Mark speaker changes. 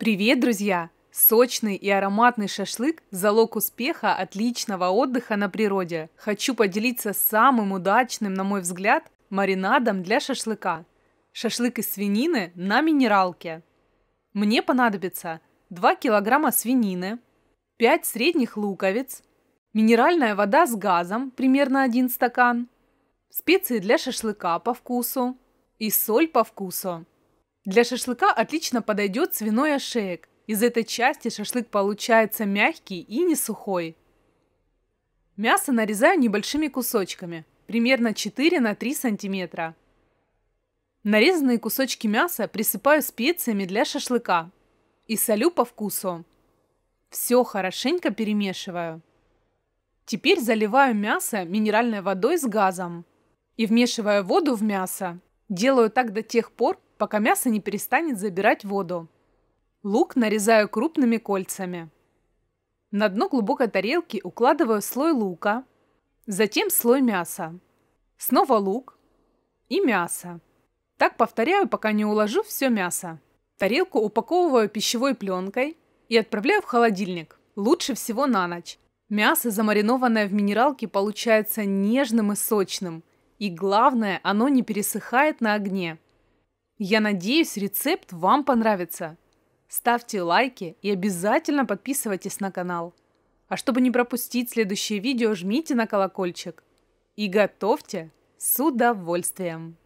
Speaker 1: Привет, друзья! Сочный и ароматный шашлык – залог успеха отличного отдыха на природе. Хочу поделиться самым удачным, на мой взгляд, маринадом для шашлыка. Шашлык из свинины на минералке. Мне понадобится 2 килограмма свинины, 5 средних луковиц, минеральная вода с газом, примерно 1 стакан, специи для шашлыка по вкусу и соль по вкусу. Для шашлыка отлично подойдет свиной ошеек. Из этой части шашлык получается мягкий и не сухой. Мясо нарезаю небольшими кусочками, примерно 4 на 3 сантиметра. Нарезанные кусочки мяса присыпаю специями для шашлыка и солю по вкусу. Все хорошенько перемешиваю. Теперь заливаю мясо минеральной водой с газом и, вмешивая воду в мясо, делаю так до тех пор, пока мясо не перестанет забирать воду. Лук нарезаю крупными кольцами. На дно глубокой тарелки укладываю слой лука, затем слой мяса. Снова лук и мясо. Так повторяю, пока не уложу все мясо. Тарелку упаковываю пищевой пленкой и отправляю в холодильник. Лучше всего на ночь. Мясо, замаринованное в минералке, получается нежным и сочным. И главное, оно не пересыхает на огне. Я надеюсь, рецепт вам понравится. Ставьте лайки и обязательно подписывайтесь на канал. А чтобы не пропустить следующее видео, жмите на колокольчик. И готовьте с удовольствием!